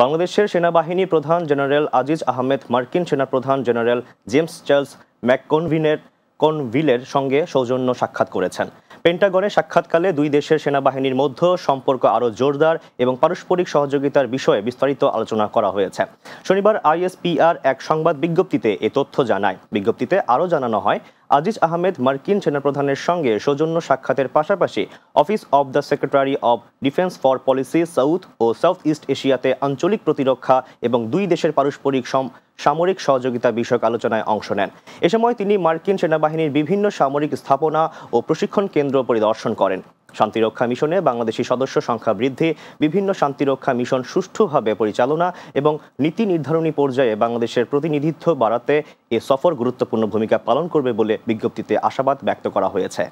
বাংলাদেশের সেনাবাহিনী প্রধান জেনারেল আজিজ আহমেদ মার্কিন সেনাপ্রধান জেনারেল জেমস চার্লস ম্যাককনভিনের কনভিলের সঙ্গে সৌজন্য সাক্ষাৎ করেছেন পেন্টাগনে সাক্ষাৎকালে দুই দেশের সেনাবাহিনীর মধ্যে সম্পর্ক আরও জোরদার এবং পারস্পরিক সহযোগিতার বিষয়ে বিস্তারিত আলোচনা করা হয়েছে শনিবার আইএসপিআর এক সংবাদ বিজ্ঞপ্তিতে এ তথ্য জানায় বিজ্ঞপ্তিতে আরও জানানো হয় আজিজ আহমেদ মার্কিন সেনাপ্রধানের সঙ্গে সৌজন্য সাক্ষাতের পাশাপাশি office of the secretary of defence for policy south ও সাউথ ইস্ট এশিয়াতে আঞ্চলিক প্রতিরক্ষা এবং দুই দেশের পারস্পরিক সামরিক সহযোগিতা বিষয়ক আলোচনায় অংশ নেন এ সময় তিনি মার্কিন সেনাবাহিনীর বিভিন্ন সামরিক স্থাপনা ও প্রশিক্ষণ কেন্দ্র পরিদর্শন করেন শান্তিরক্ষা মিশনে বাংলাদেশি সদস্য সংখ্যা বৃদ্ধি বিভিন্ন শান্তিরক্ষা মিশন সুষ্ঠুভাবে পরিচালনা এবং নীতি নির্ধারণী পর্যায়ে বাংলাদেশের প্রতিনিধিত্ব বাড়াতে এ সফর গুরুত্বপূর্ণ ভূমিকা পালন করবে বলে বিজ্ঞপ্তিতে আশাবাদ ব্যক্ত করা হয়েছে